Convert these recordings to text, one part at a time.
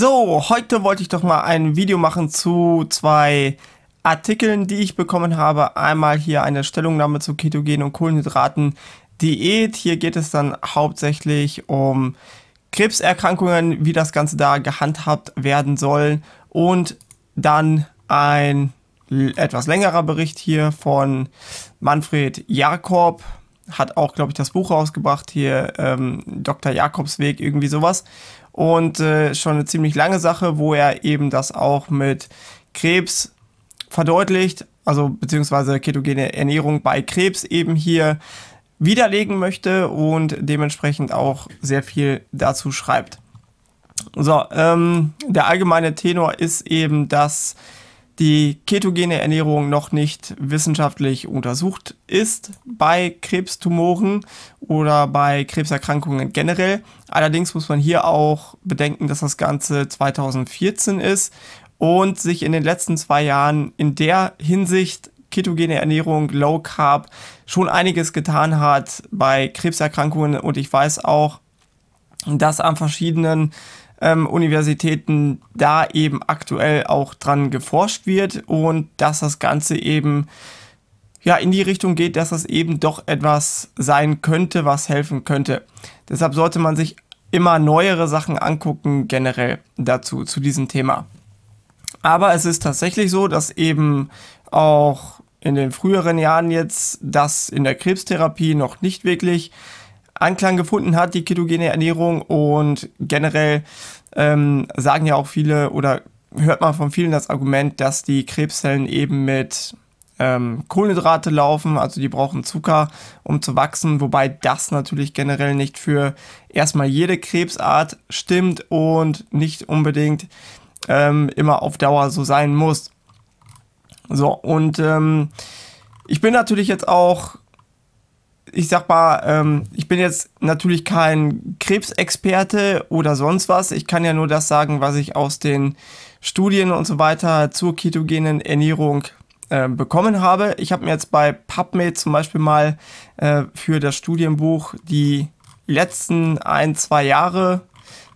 So, heute wollte ich doch mal ein Video machen zu zwei Artikeln, die ich bekommen habe. Einmal hier eine Stellungnahme zu Ketogen und Kohlenhydraten Diät. Hier geht es dann hauptsächlich um Krebserkrankungen, wie das Ganze da gehandhabt werden soll. Und dann ein etwas längerer Bericht hier von Manfred Jakob. Hat auch, glaube ich, das Buch rausgebracht hier, ähm, Dr. Jakobsweg, irgendwie sowas und äh, schon eine ziemlich lange Sache, wo er eben das auch mit Krebs verdeutlicht, also beziehungsweise ketogene Ernährung bei Krebs eben hier widerlegen möchte und dementsprechend auch sehr viel dazu schreibt. So, ähm, der allgemeine Tenor ist eben, dass die ketogene Ernährung noch nicht wissenschaftlich untersucht ist bei Krebstumoren oder bei Krebserkrankungen generell. Allerdings muss man hier auch bedenken, dass das Ganze 2014 ist und sich in den letzten zwei Jahren in der Hinsicht ketogene Ernährung, Low Carb schon einiges getan hat bei Krebserkrankungen und ich weiß auch, dass an verschiedenen ähm, Universitäten da eben aktuell auch dran geforscht wird und dass das Ganze eben ja in die Richtung geht, dass das eben doch etwas sein könnte, was helfen könnte. Deshalb sollte man sich immer neuere Sachen angucken generell dazu zu diesem Thema. Aber es ist tatsächlich so, dass eben auch in den früheren Jahren jetzt das in der Krebstherapie noch nicht wirklich Anklang gefunden hat, die ketogene Ernährung. Und generell ähm, sagen ja auch viele oder hört man von vielen das Argument, dass die Krebszellen eben mit ähm, Kohlenhydrate laufen, also die brauchen Zucker, um zu wachsen, wobei das natürlich generell nicht für erstmal jede Krebsart stimmt und nicht unbedingt ähm, immer auf Dauer so sein muss. So, und ähm, ich bin natürlich jetzt auch ich sag mal, ähm, ich bin jetzt natürlich kein Krebsexperte oder sonst was. Ich kann ja nur das sagen, was ich aus den Studien und so weiter zur ketogenen Ernährung ähm, bekommen habe. Ich habe mir jetzt bei PubMed zum Beispiel mal äh, für das Studienbuch die letzten ein, zwei Jahre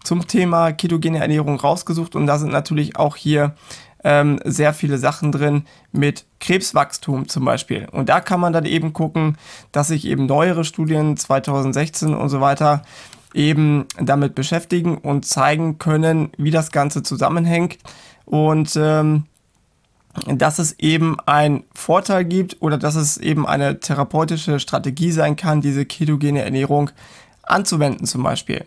zum Thema ketogene Ernährung rausgesucht und da sind natürlich auch hier ähm, sehr viele Sachen drin mit Krebswachstum zum Beispiel. Und da kann man dann eben gucken, dass sich eben neuere Studien 2016 und so weiter eben damit beschäftigen und zeigen können, wie das Ganze zusammenhängt. Und ähm, dass es eben einen Vorteil gibt oder dass es eben eine therapeutische Strategie sein kann, diese ketogene Ernährung anzuwenden zum Beispiel.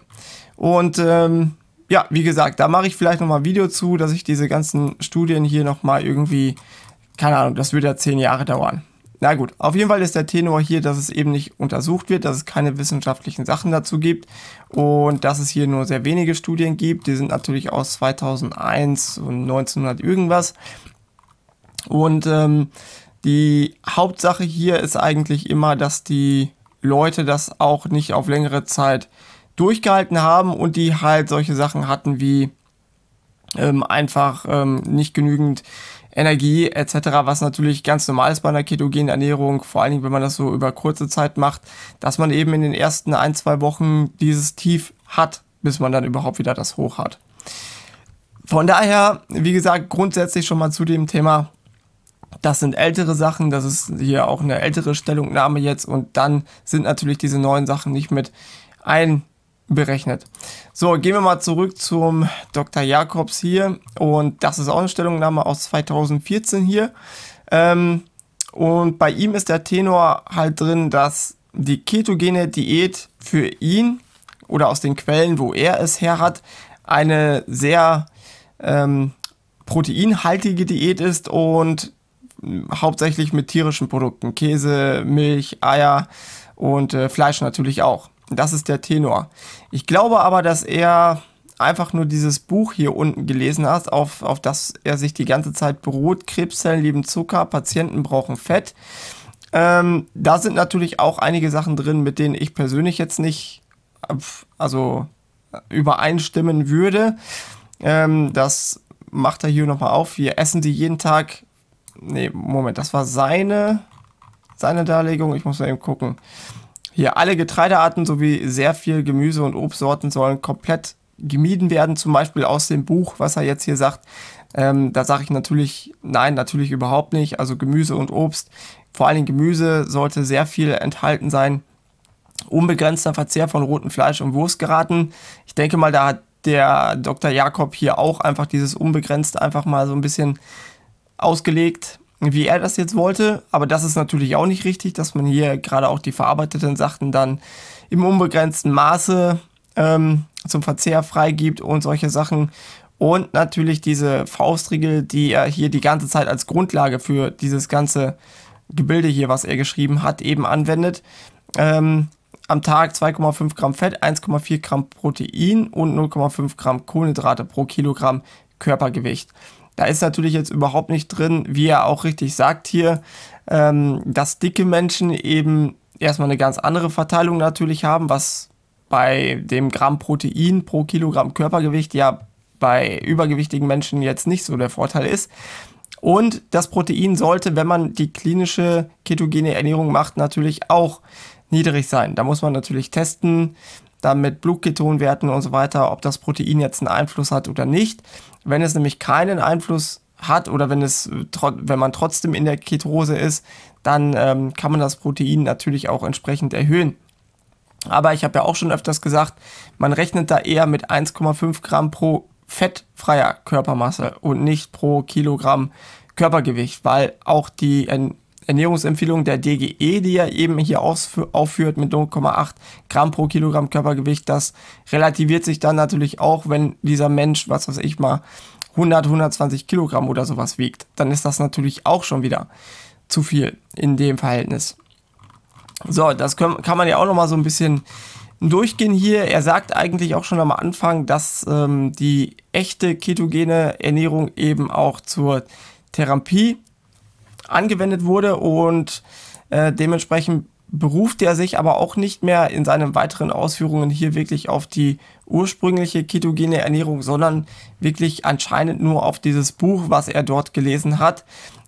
Und ähm, ja, wie gesagt, da mache ich vielleicht nochmal ein Video zu, dass ich diese ganzen Studien hier nochmal irgendwie, keine Ahnung, das würde ja zehn Jahre dauern. Na gut, auf jeden Fall ist der Tenor hier, dass es eben nicht untersucht wird, dass es keine wissenschaftlichen Sachen dazu gibt und dass es hier nur sehr wenige Studien gibt. Die sind natürlich aus 2001 und 1900 irgendwas. Und ähm, die Hauptsache hier ist eigentlich immer, dass die Leute das auch nicht auf längere Zeit äh, durchgehalten haben und die halt solche Sachen hatten wie ähm, einfach ähm, nicht genügend Energie etc., was natürlich ganz normal ist bei einer ketogenen Ernährung, vor allen Dingen, wenn man das so über kurze Zeit macht, dass man eben in den ersten ein, zwei Wochen dieses Tief hat, bis man dann überhaupt wieder das Hoch hat. Von daher, wie gesagt, grundsätzlich schon mal zu dem Thema, das sind ältere Sachen, das ist hier auch eine ältere Stellungnahme jetzt und dann sind natürlich diese neuen Sachen nicht mit ein berechnet. So, gehen wir mal zurück zum Dr. Jakobs hier. Und das ist auch eine Stellungnahme aus 2014 hier. Ähm, und bei ihm ist der Tenor halt drin, dass die ketogene Diät für ihn oder aus den Quellen, wo er es her hat, eine sehr ähm, proteinhaltige Diät ist und hauptsächlich mit tierischen Produkten, Käse, Milch, Eier und äh, Fleisch natürlich auch. Das ist der Tenor. Ich glaube aber, dass er einfach nur dieses Buch hier unten gelesen hat, auf, auf das er sich die ganze Zeit beruht, Krebszellen lieben Zucker, Patienten brauchen Fett. Ähm, da sind natürlich auch einige Sachen drin, mit denen ich persönlich jetzt nicht also übereinstimmen würde. Ähm, das macht er hier nochmal auf. Wir essen die jeden Tag. Ne, Moment, das war seine, seine Darlegung. Ich muss mal eben gucken. Hier alle Getreidearten sowie sehr viel Gemüse und Obstsorten sollen komplett gemieden werden, zum Beispiel aus dem Buch, was er jetzt hier sagt. Ähm, da sage ich natürlich, nein, natürlich überhaupt nicht. Also Gemüse und Obst, vor allem Gemüse sollte sehr viel enthalten sein. Unbegrenzter Verzehr von rotem Fleisch und Wurst geraten. Ich denke mal, da hat der Dr. Jakob hier auch einfach dieses unbegrenzt einfach mal so ein bisschen ausgelegt wie er das jetzt wollte. Aber das ist natürlich auch nicht richtig, dass man hier gerade auch die verarbeiteten Sachen dann im unbegrenzten Maße ähm, zum Verzehr freigibt und solche Sachen. Und natürlich diese Faustregel, die er hier die ganze Zeit als Grundlage für dieses ganze Gebilde hier, was er geschrieben hat, eben anwendet. Ähm, am Tag 2,5 Gramm Fett, 1,4 Gramm Protein und 0,5 Gramm Kohlenhydrate pro Kilogramm Körpergewicht. Da ist natürlich jetzt überhaupt nicht drin, wie er auch richtig sagt hier, ähm, dass dicke Menschen eben erstmal eine ganz andere Verteilung natürlich haben, was bei dem Gramm Protein pro Kilogramm Körpergewicht ja bei übergewichtigen Menschen jetzt nicht so der Vorteil ist. Und das Protein sollte, wenn man die klinische ketogene Ernährung macht, natürlich auch niedrig sein. Da muss man natürlich testen, dann mit Blutketonwerten und so weiter, ob das Protein jetzt einen Einfluss hat oder nicht. Wenn es nämlich keinen Einfluss hat oder wenn, es, äh, wenn man trotzdem in der Ketose ist, dann ähm, kann man das Protein natürlich auch entsprechend erhöhen. Aber ich habe ja auch schon öfters gesagt, man rechnet da eher mit 1,5 Gramm pro fettfreier Körpermasse und nicht pro Kilogramm Körpergewicht, weil auch die Ernährungsempfehlungen der DGE, die ja eben hier aufführt mit 0,8 Gramm pro Kilogramm Körpergewicht, das relativiert sich dann natürlich auch, wenn dieser Mensch, was weiß ich mal, 100, 120 Kilogramm oder sowas wiegt. Dann ist das natürlich auch schon wieder zu viel in dem Verhältnis. So, das kann man ja auch nochmal so ein bisschen durchgehen hier. Er sagt eigentlich auch schon am Anfang, dass ähm, die echte ketogene Ernährung eben auch zur Therapie angewendet wurde und äh, dementsprechend beruft er sich aber auch nicht mehr in seinen weiteren Ausführungen hier wirklich auf die ursprüngliche ketogene Ernährung, sondern wirklich anscheinend nur auf dieses Buch, was er dort gelesen hat.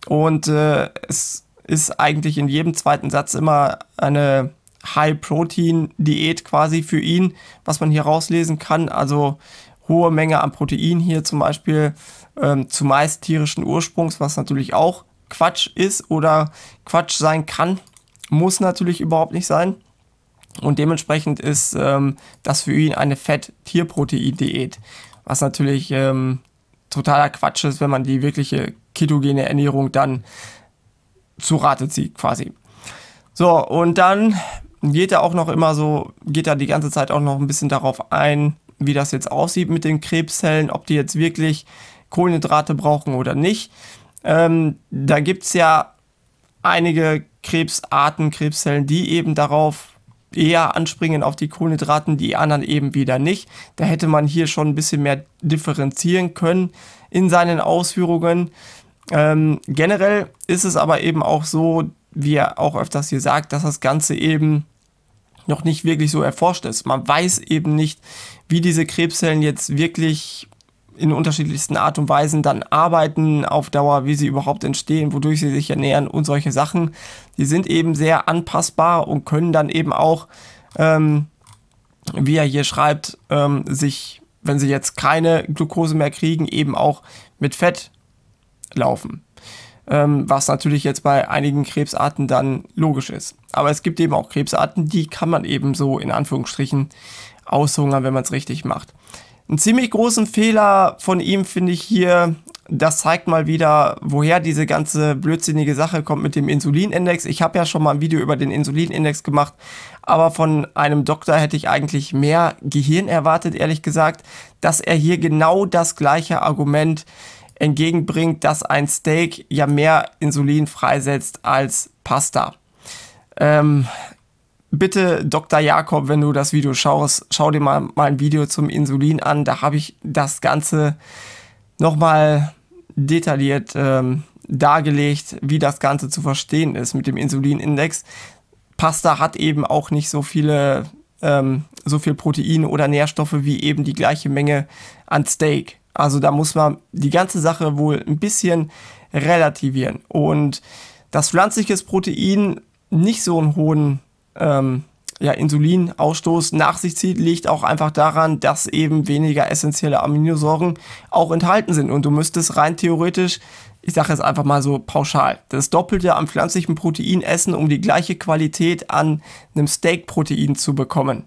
Und äh, es ist eigentlich in jedem zweiten Satz immer eine High-Protein-Diät quasi für ihn, was man hier rauslesen kann. Also hohe Menge an Protein hier zum Beispiel, ähm, zumeist tierischen Ursprungs, was natürlich auch Quatsch ist oder Quatsch sein kann, muss natürlich überhaupt nicht sein. Und dementsprechend ist ähm, das für ihn eine Fett-Tierprotein-Diät, was natürlich ähm, totaler Quatsch ist, wenn man die wirkliche ketogene Ernährung dann zu Rate zieht quasi. So, und dann geht er auch noch immer so, geht er die ganze Zeit auch noch ein bisschen darauf ein, wie das jetzt aussieht mit den Krebszellen, ob die jetzt wirklich Kohlenhydrate brauchen oder nicht. Ähm, da gibt es ja einige Krebsarten, Krebszellen, die eben darauf eher anspringen auf die Kohlenhydraten, die anderen eben wieder nicht. Da hätte man hier schon ein bisschen mehr differenzieren können in seinen Ausführungen. Ähm, generell ist es aber eben auch so, wie er auch öfters hier sagt, dass das Ganze eben noch nicht wirklich so erforscht ist. Man weiß eben nicht, wie diese Krebszellen jetzt wirklich in unterschiedlichsten Art und Weisen dann arbeiten auf Dauer, wie sie überhaupt entstehen, wodurch sie sich ernähren und solche Sachen. Die sind eben sehr anpassbar und können dann eben auch, ähm, wie er hier schreibt, ähm, sich, wenn sie jetzt keine Glucose mehr kriegen, eben auch mit Fett laufen. Ähm, was natürlich jetzt bei einigen Krebsarten dann logisch ist. Aber es gibt eben auch Krebsarten, die kann man eben so in Anführungsstrichen aushungern, wenn man es richtig macht. Einen ziemlich großen Fehler von ihm finde ich hier, das zeigt mal wieder, woher diese ganze blödsinnige Sache kommt mit dem Insulinindex. Ich habe ja schon mal ein Video über den Insulinindex gemacht, aber von einem Doktor hätte ich eigentlich mehr Gehirn erwartet, ehrlich gesagt, dass er hier genau das gleiche Argument entgegenbringt, dass ein Steak ja mehr Insulin freisetzt als Pasta. Ähm, bitte Dr. Jakob, wenn du das Video schaust, schau dir mal, mal ein Video zum Insulin an. Da habe ich das Ganze nochmal detailliert ähm, dargelegt, wie das Ganze zu verstehen ist mit dem Insulinindex. Pasta hat eben auch nicht so viele, ähm, so viel Protein oder Nährstoffe wie eben die gleiche Menge an Steak. Also da muss man die ganze Sache wohl ein bisschen relativieren. Und dass pflanzliches Protein nicht so einen hohen ähm, ja, Insulinausstoß nach sich zieht, liegt auch einfach daran, dass eben weniger essentielle Aminosäuren auch enthalten sind. Und du müsstest rein theoretisch, ich sage jetzt einfach mal so pauschal, das Doppelte am pflanzlichen Protein essen, um die gleiche Qualität an einem Steak-Protein zu bekommen.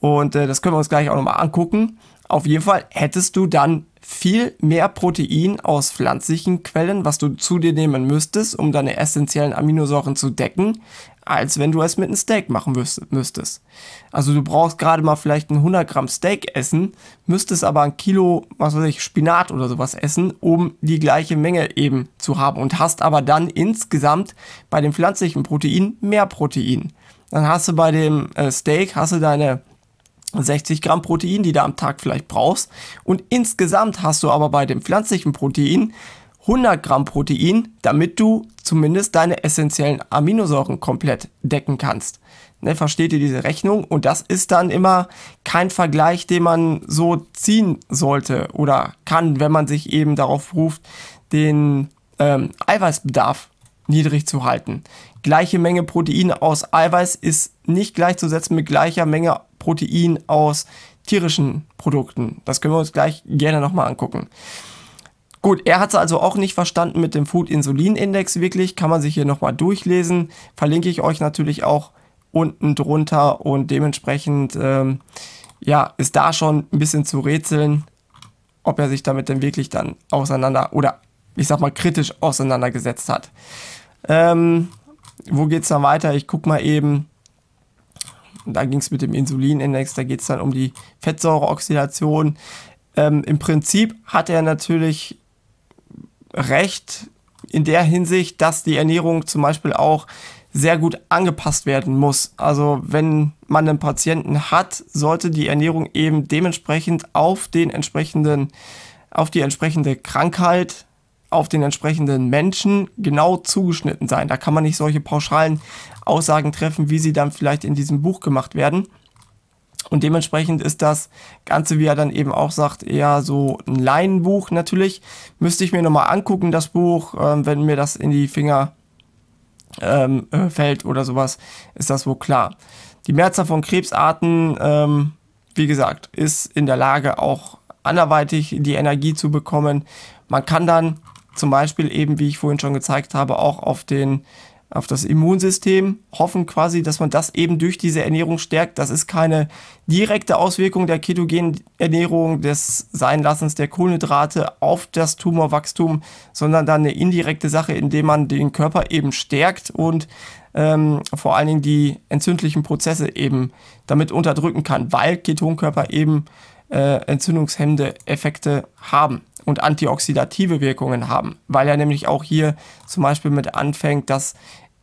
Und äh, das können wir uns gleich auch nochmal angucken. Auf jeden Fall hättest du dann viel mehr Protein aus pflanzlichen Quellen, was du zu dir nehmen müsstest, um deine essentiellen Aminosäuren zu decken, als wenn du es mit einem Steak machen müsstest. Also du brauchst gerade mal vielleicht ein 100 Gramm Steak essen, müsstest aber ein Kilo, was weiß ich, Spinat oder sowas essen, um die gleiche Menge eben zu haben und hast aber dann insgesamt bei dem pflanzlichen Protein mehr Protein. Dann hast du bei dem äh, Steak, hast du deine 60 Gramm Protein, die du am Tag vielleicht brauchst. Und insgesamt hast du aber bei dem pflanzlichen Protein 100 Gramm Protein, damit du zumindest deine essentiellen Aminosäuren komplett decken kannst. Ne, versteht ihr diese Rechnung? Und das ist dann immer kein Vergleich, den man so ziehen sollte oder kann, wenn man sich eben darauf ruft, den ähm, Eiweißbedarf niedrig zu halten. Gleiche Menge Protein aus Eiweiß ist nicht gleichzusetzen mit gleicher Menge Protein aus tierischen Produkten. Das können wir uns gleich gerne nochmal angucken. Gut, er hat es also auch nicht verstanden mit dem Food-Insulin-Index wirklich. Kann man sich hier nochmal durchlesen. Verlinke ich euch natürlich auch unten drunter und dementsprechend ähm, ja, ist da schon ein bisschen zu rätseln, ob er sich damit denn wirklich dann auseinander oder ich sag mal kritisch auseinandergesetzt hat. Ähm, wo es dann weiter? Ich guck mal eben da ging es mit dem Insulinindex, da geht es dann um die Fettsäureoxidation. Ähm, Im Prinzip hat er natürlich recht in der Hinsicht, dass die Ernährung zum Beispiel auch sehr gut angepasst werden muss. Also wenn man einen Patienten hat, sollte die Ernährung eben dementsprechend auf den entsprechenden, auf die entsprechende Krankheit auf den entsprechenden Menschen genau zugeschnitten sein. Da kann man nicht solche pauschalen Aussagen treffen, wie sie dann vielleicht in diesem Buch gemacht werden. Und dementsprechend ist das Ganze, wie er dann eben auch sagt, eher so ein Laienbuch natürlich. Müsste ich mir nochmal angucken, das Buch, ähm, wenn mir das in die Finger ähm, äh, fällt oder sowas, ist das wohl klar. Die Mehrzahl von Krebsarten, ähm, wie gesagt, ist in der Lage, auch anderweitig die Energie zu bekommen. Man kann dann zum Beispiel eben, wie ich vorhin schon gezeigt habe, auch auf den auf das Immunsystem, hoffen quasi, dass man das eben durch diese Ernährung stärkt. Das ist keine direkte Auswirkung der ketogenen Ernährung, des Seinlassens der Kohlenhydrate auf das Tumorwachstum, sondern dann eine indirekte Sache, indem man den Körper eben stärkt und ähm, vor allen Dingen die entzündlichen Prozesse eben damit unterdrücken kann, weil Ketonkörper eben äh, entzündungshemmende Effekte haben und antioxidative Wirkungen haben, weil er nämlich auch hier zum Beispiel mit anfängt, dass,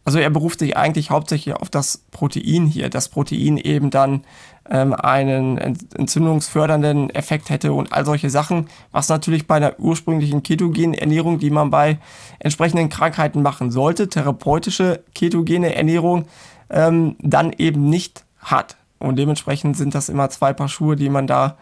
also er beruft sich eigentlich hauptsächlich auf das Protein hier, das Protein eben dann ähm, einen entzündungsfördernden Effekt hätte und all solche Sachen, was natürlich bei einer ursprünglichen ketogenen Ernährung, die man bei entsprechenden Krankheiten machen sollte, therapeutische ketogene Ernährung, ähm, dann eben nicht hat. Und dementsprechend sind das immer zwei Paar Schuhe, die man da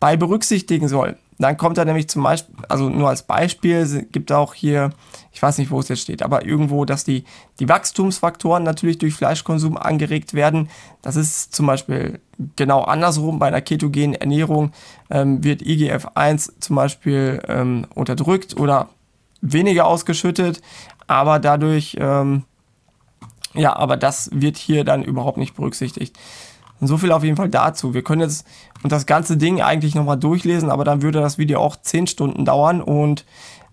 bei berücksichtigen soll. Dann kommt er nämlich zum Beispiel, also nur als Beispiel, gibt auch hier, ich weiß nicht, wo es jetzt steht, aber irgendwo, dass die, die Wachstumsfaktoren natürlich durch Fleischkonsum angeregt werden. Das ist zum Beispiel genau andersrum. Bei einer ketogenen Ernährung ähm, wird IGF-1 zum Beispiel ähm, unterdrückt oder weniger ausgeschüttet, aber dadurch, ähm, ja, aber das wird hier dann überhaupt nicht berücksichtigt. Und so viel auf jeden Fall dazu. Wir können jetzt und das ganze Ding eigentlich nochmal durchlesen, aber dann würde das Video auch 10 Stunden dauern und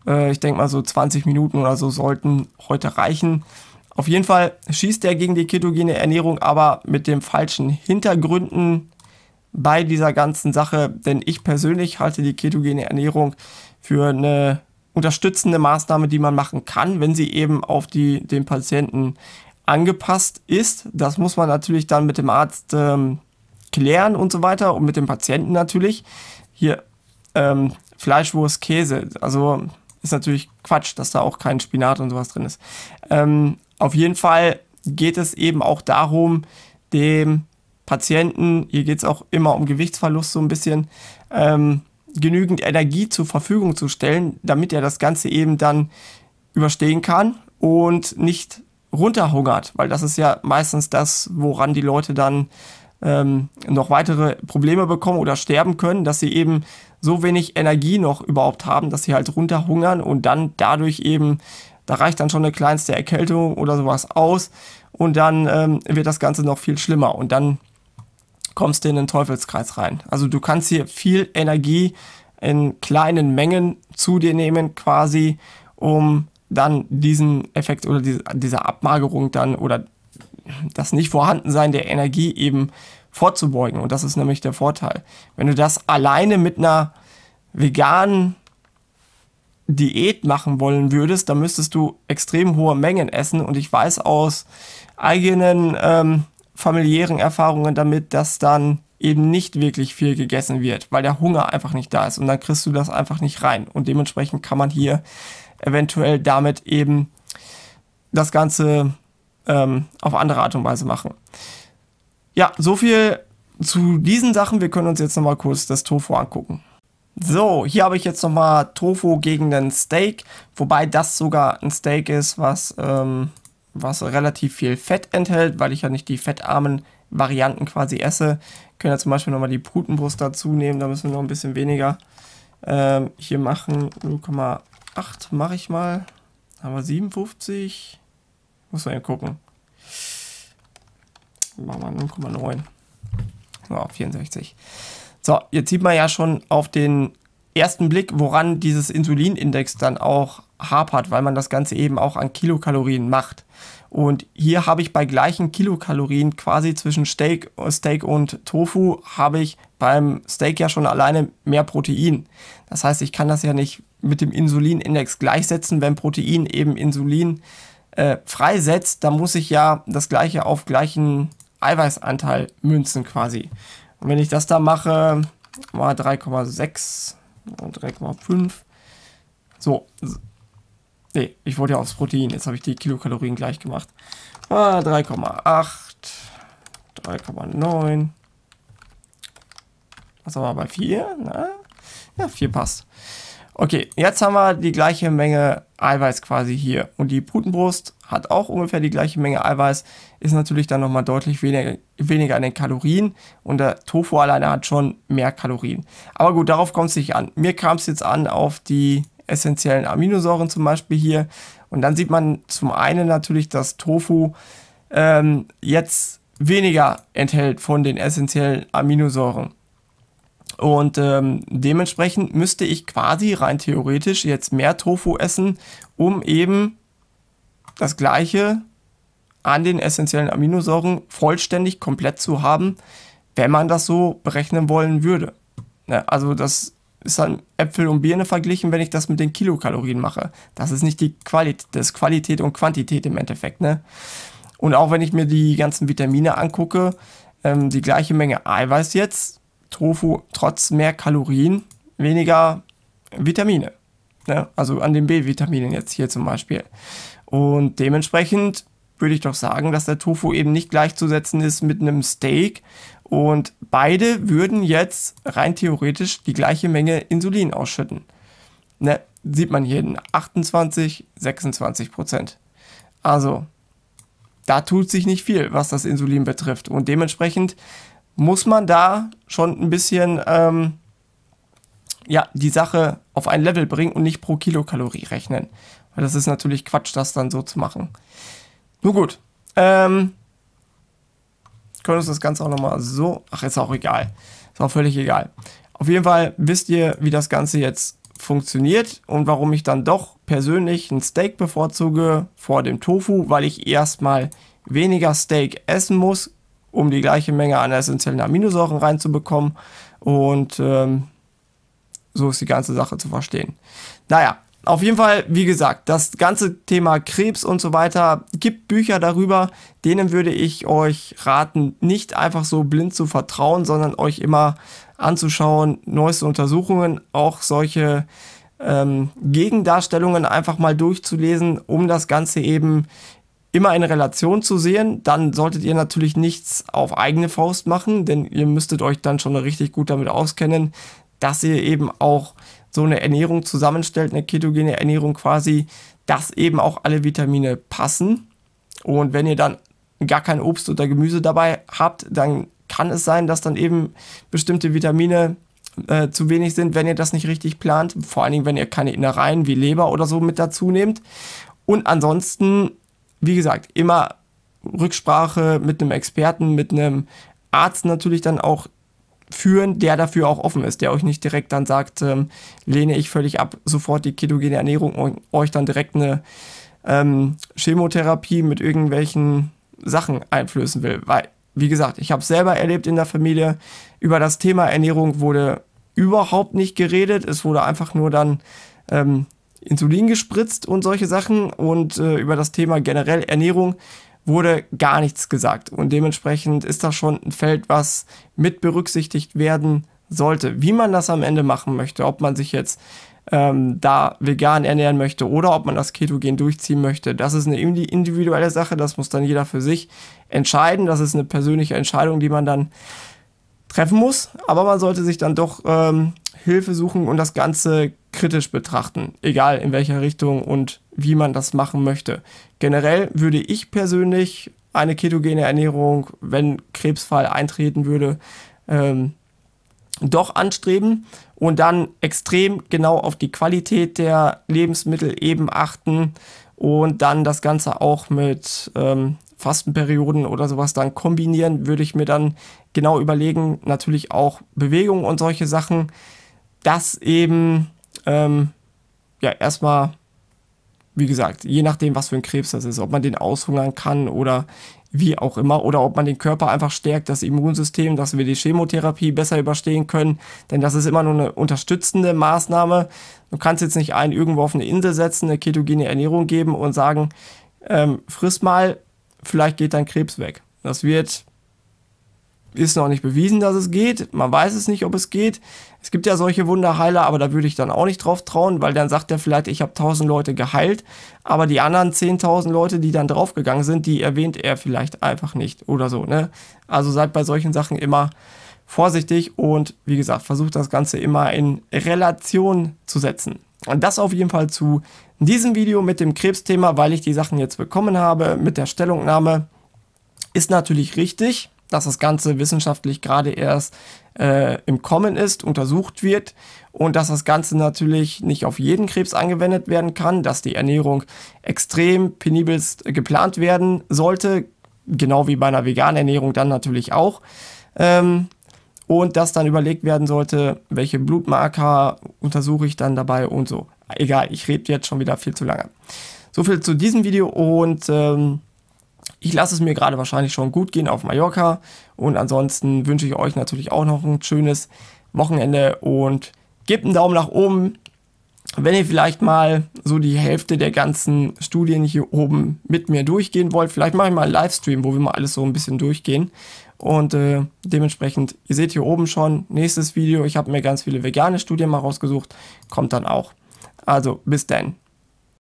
äh, ich denke mal so 20 Minuten oder so sollten heute reichen. Auf jeden Fall schießt er gegen die ketogene Ernährung, aber mit den falschen Hintergründen bei dieser ganzen Sache, denn ich persönlich halte die ketogene Ernährung für eine unterstützende Maßnahme, die man machen kann, wenn sie eben auf die, den Patienten angepasst ist. Das muss man natürlich dann mit dem Arzt ähm, klären und so weiter und mit dem Patienten natürlich. Hier, ähm, Fleischwurst, Käse, also ist natürlich Quatsch, dass da auch kein Spinat und sowas drin ist. Ähm, auf jeden Fall geht es eben auch darum, dem Patienten, hier geht es auch immer um Gewichtsverlust so ein bisschen, ähm, genügend Energie zur Verfügung zu stellen, damit er das Ganze eben dann überstehen kann und nicht runterhungert, weil das ist ja meistens das, woran die Leute dann ähm, noch weitere Probleme bekommen oder sterben können, dass sie eben so wenig Energie noch überhaupt haben, dass sie halt runterhungern und dann dadurch eben, da reicht dann schon eine kleinste Erkältung oder sowas aus und dann ähm, wird das Ganze noch viel schlimmer und dann kommst du in den Teufelskreis rein. Also du kannst hier viel Energie in kleinen Mengen zu dir nehmen quasi, um dann diesen Effekt oder diese, diese Abmagerung dann oder das Nicht-Vorhandensein der Energie eben vorzubeugen. Und das ist nämlich der Vorteil. Wenn du das alleine mit einer veganen Diät machen wollen würdest, dann müsstest du extrem hohe Mengen essen. Und ich weiß aus eigenen ähm, familiären Erfahrungen damit, dass dann eben nicht wirklich viel gegessen wird, weil der Hunger einfach nicht da ist. Und dann kriegst du das einfach nicht rein. Und dementsprechend kann man hier eventuell damit eben das Ganze ähm, auf andere Art und Weise machen. Ja, so viel zu diesen Sachen. Wir können uns jetzt nochmal kurz das Tofu angucken. So, hier habe ich jetzt nochmal Tofu gegen den Steak, wobei das sogar ein Steak ist, was, ähm, was relativ viel Fett enthält, weil ich ja nicht die fettarmen Varianten quasi esse. Können ja zum Beispiel nochmal die Brutenbrust dazu nehmen, da müssen wir noch ein bisschen weniger ähm, hier machen. 0,8 8 mache ich mal. Haben wir 57. Muss man eben gucken. Machen wir 0,9. So, 64. So, jetzt sieht man ja schon auf den ersten Blick, woran dieses Insulinindex dann auch hapert, weil man das Ganze eben auch an Kilokalorien macht. Und hier habe ich bei gleichen Kilokalorien quasi zwischen Steak, Steak und Tofu habe ich beim Steak ja schon alleine mehr Protein. Das heißt, ich kann das ja nicht mit dem Insulinindex gleichsetzen, wenn Protein eben Insulin äh, freisetzt, dann muss ich ja das gleiche auf gleichen Eiweißanteil münzen quasi. Und wenn ich das da mache, mal 3,6 und 3,5. So, Ne, ich wollte ja aufs Protein. Jetzt habe ich die Kilokalorien gleich gemacht. Ah, 3,8. 3,9. Was haben wir bei 4? Na? Ja, 4 passt. Okay, jetzt haben wir die gleiche Menge Eiweiß quasi hier. Und die Putenbrust hat auch ungefähr die gleiche Menge Eiweiß, ist natürlich dann nochmal deutlich weniger, weniger an den Kalorien. Und der Tofu alleine hat schon mehr Kalorien. Aber gut, darauf kommt es nicht an. Mir kam es jetzt an auf die essentiellen Aminosäuren zum Beispiel hier. Und dann sieht man zum einen natürlich, dass Tofu ähm, jetzt weniger enthält von den essentiellen Aminosäuren. Und ähm, dementsprechend müsste ich quasi rein theoretisch jetzt mehr Tofu essen, um eben das gleiche an den essentiellen Aminosäuren vollständig komplett zu haben, wenn man das so berechnen wollen würde. Ne, also das ist dann Äpfel und Birne verglichen, wenn ich das mit den Kilokalorien mache. Das ist nicht die Qualität, das ist Qualität und Quantität im Endeffekt, ne? Und auch wenn ich mir die ganzen Vitamine angucke, ähm, die gleiche Menge Eiweiß jetzt, Tofu trotz mehr Kalorien, weniger Vitamine. Ne? Also an den B-Vitaminen jetzt hier zum Beispiel. Und dementsprechend würde ich doch sagen, dass der Tofu eben nicht gleichzusetzen ist mit einem Steak und beide würden jetzt rein theoretisch die gleiche Menge Insulin ausschütten. Ne, sieht man hier in 28, 26 Prozent. Also, da tut sich nicht viel, was das Insulin betrifft. Und dementsprechend muss man da schon ein bisschen ähm, ja, die Sache auf ein Level bringen und nicht pro Kilokalorie rechnen. Weil das ist natürlich Quatsch, das dann so zu machen. Nur gut. Ähm, können uns das Ganze auch nochmal so. Ach, ist auch egal. Ist auch völlig egal. Auf jeden Fall wisst ihr, wie das Ganze jetzt funktioniert und warum ich dann doch persönlich ein Steak bevorzuge vor dem Tofu, weil ich erstmal weniger Steak essen muss, um die gleiche Menge an essentiellen Aminosäuren reinzubekommen. Und ähm, so ist die ganze Sache zu verstehen. Naja, auf jeden Fall, wie gesagt, das ganze Thema Krebs und so weiter gibt Bücher darüber. Denen würde ich euch raten, nicht einfach so blind zu vertrauen, sondern euch immer anzuschauen, neueste Untersuchungen, auch solche ähm, Gegendarstellungen einfach mal durchzulesen, um das Ganze eben immer in Relation zu sehen, dann solltet ihr natürlich nichts auf eigene Faust machen, denn ihr müsstet euch dann schon richtig gut damit auskennen, dass ihr eben auch so eine Ernährung zusammenstellt, eine ketogene Ernährung quasi, dass eben auch alle Vitamine passen. Und wenn ihr dann gar kein Obst oder Gemüse dabei habt, dann kann es sein, dass dann eben bestimmte Vitamine äh, zu wenig sind, wenn ihr das nicht richtig plant. Vor allen Dingen, wenn ihr keine Innereien wie Leber oder so mit dazu nehmt. Und ansonsten, wie gesagt, immer Rücksprache mit einem Experten, mit einem Arzt natürlich dann auch führen, der dafür auch offen ist, der euch nicht direkt dann sagt, ähm, lehne ich völlig ab, sofort die ketogene Ernährung und euch dann direkt eine ähm, Chemotherapie mit irgendwelchen Sachen einflößen will. Weil, wie gesagt, ich habe es selber erlebt in der Familie, über das Thema Ernährung wurde überhaupt nicht geredet, es wurde einfach nur dann ähm, Insulin gespritzt und solche Sachen und äh, über das Thema generell Ernährung wurde gar nichts gesagt. Und dementsprechend ist das schon ein Feld, was mit berücksichtigt werden sollte. Wie man das am Ende machen möchte, ob man sich jetzt ähm, da vegan ernähren möchte oder ob man das Ketogen durchziehen möchte. Das ist eine individuelle Sache, das muss dann jeder für sich entscheiden. Das ist eine persönliche Entscheidung, die man dann treffen muss. Aber man sollte sich dann doch ähm, Hilfe suchen und das Ganze kritisch betrachten, egal in welcher Richtung und wie man das machen möchte. Generell würde ich persönlich eine ketogene Ernährung, wenn Krebsfall eintreten würde, ähm, doch anstreben und dann extrem genau auf die Qualität der Lebensmittel eben achten und dann das Ganze auch mit ähm, Fastenperioden oder sowas dann kombinieren, würde ich mir dann genau überlegen, natürlich auch Bewegung und solche Sachen dass eben ähm, ja erstmal, wie gesagt, je nachdem, was für ein Krebs das ist, ob man den aushungern kann oder wie auch immer, oder ob man den Körper einfach stärkt, das Immunsystem, dass wir die Chemotherapie besser überstehen können, denn das ist immer nur eine unterstützende Maßnahme. Du kannst jetzt nicht einen irgendwo auf eine Insel setzen, eine ketogene Ernährung geben und sagen, ähm, friss mal, vielleicht geht dein Krebs weg. Das wird ist noch nicht bewiesen, dass es geht. Man weiß es nicht, ob es geht. Es gibt ja solche Wunderheiler, aber da würde ich dann auch nicht drauf trauen, weil dann sagt er vielleicht, ich habe 1000 Leute geheilt, aber die anderen 10.000 Leute, die dann draufgegangen sind, die erwähnt er vielleicht einfach nicht oder so. Ne? Also seid bei solchen Sachen immer vorsichtig und wie gesagt, versucht das Ganze immer in Relation zu setzen. Und das auf jeden Fall zu diesem Video mit dem Krebsthema, weil ich die Sachen jetzt bekommen habe mit der Stellungnahme. Ist natürlich richtig, dass das Ganze wissenschaftlich gerade erst äh, im Kommen ist, untersucht wird und dass das Ganze natürlich nicht auf jeden Krebs angewendet werden kann, dass die Ernährung extrem penibelst äh, geplant werden sollte, genau wie bei einer veganen Ernährung dann natürlich auch. Ähm, und dass dann überlegt werden sollte, welche Blutmarker untersuche ich dann dabei und so. Egal, ich rede jetzt schon wieder viel zu lange. So viel zu diesem Video und ähm, ich lasse es mir gerade wahrscheinlich schon gut gehen auf Mallorca und ansonsten wünsche ich euch natürlich auch noch ein schönes Wochenende und gebt einen Daumen nach oben, wenn ihr vielleicht mal so die Hälfte der ganzen Studien hier oben mit mir durchgehen wollt, vielleicht mache ich mal einen Livestream, wo wir mal alles so ein bisschen durchgehen. Und äh, dementsprechend, ihr seht hier oben schon, nächstes Video, ich habe mir ganz viele vegane Studien mal rausgesucht, kommt dann auch. Also bis dann.